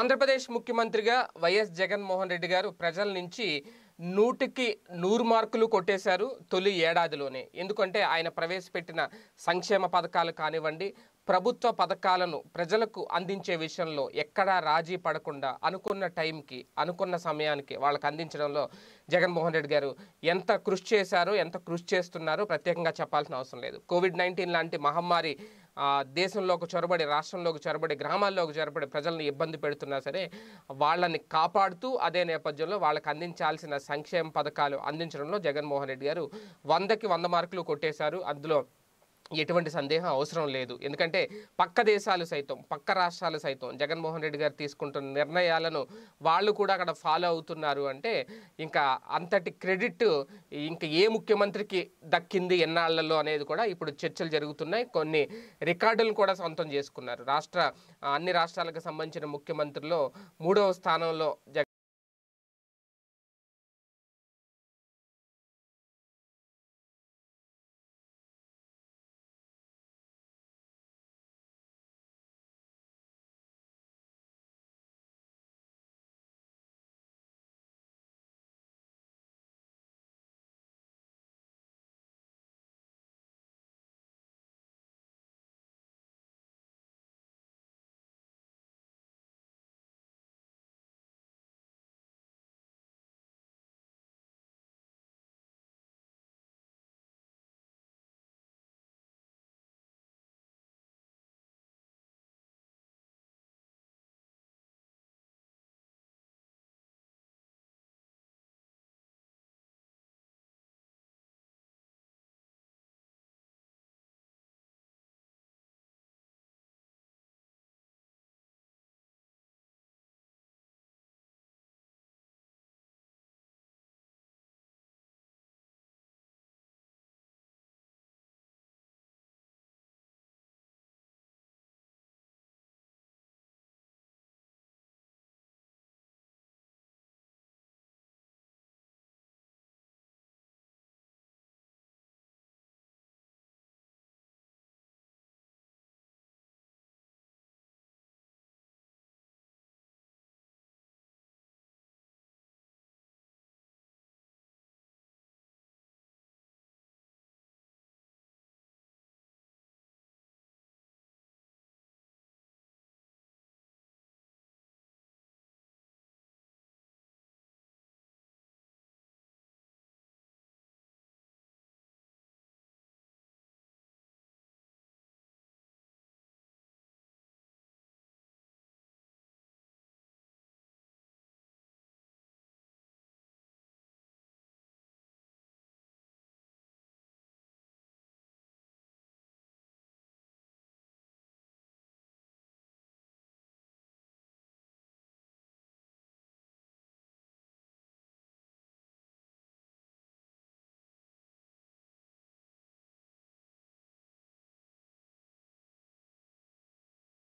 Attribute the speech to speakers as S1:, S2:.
S1: ఆంధ్రప్రదేశ్ ముఖ్యమంత్రిగా వైఎస్ జగన్మోహన్ రెడ్డి గారు ప్రజల నుంచి నూటికి నూరు మార్కులు కొట్టేశారు తొలి ఏడాదిలోనే ఎందుకంటే ఆయన ప్రవేశపెట్టిన సంక్షేమ పథకాలు కానివ్వండి ప్రభుత్వ పథకాలను ప్రజలకు అందించే విషయంలో ఎక్కడా రాజీ పడకుండా అనుకున్న టైంకి అనుకున్న సమయానికి వాళ్ళకు అందించడంలో జగన్మోహన్ రెడ్డి గారు ఎంత కృషి చేశారో ఎంత కృషి చేస్తున్నారో ప్రత్యేకంగా చెప్పాల్సిన అవసరం లేదు కోవిడ్ నైన్టీన్ లాంటి మహమ్మారి దేశంలోకి చొరబడి రాష్ట్రంలోకి చొరబడి గ్రామాల్లోకి చొరబడి ప్రజలను ఇబ్బంది పెడుతున్నా సరే వాళ్ళని కాపాడుతూ అదే నేపథ్యంలో వాళ్ళకి అందించాల్సిన సంక్షేమ పథకాలు అందించడంలో జగన్మోహన్ రెడ్డి గారు వందకి వంద మార్కులు కొట్టేశారు అందులో ఎటువంటి సందేహం అవసరం లేదు ఎందుకంటే పక్క దేశాలు సైతం పక్క రాష్ట్రాలు సైతం జగన్మోహన్ రెడ్డి గారు తీసుకుంటున్న నిర్ణయాలను వాళ్ళు కూడా అక్కడ ఫాలో అవుతున్నారు అంటే ఇంకా అంతటి క్రెడిట్ ఇంకా ఏ ముఖ్యమంత్రికి దక్కింది ఎన్నాళ్లలో అనేది కూడా ఇప్పుడు చర్చలు జరుగుతున్నాయి కొన్ని రికార్డులను కూడా సొంతం చేసుకున్నారు రాష్ట్ర అన్ని రాష్ట్రాలకు సంబంధించిన ముఖ్యమంత్రుల్లో మూడవ స్థానంలో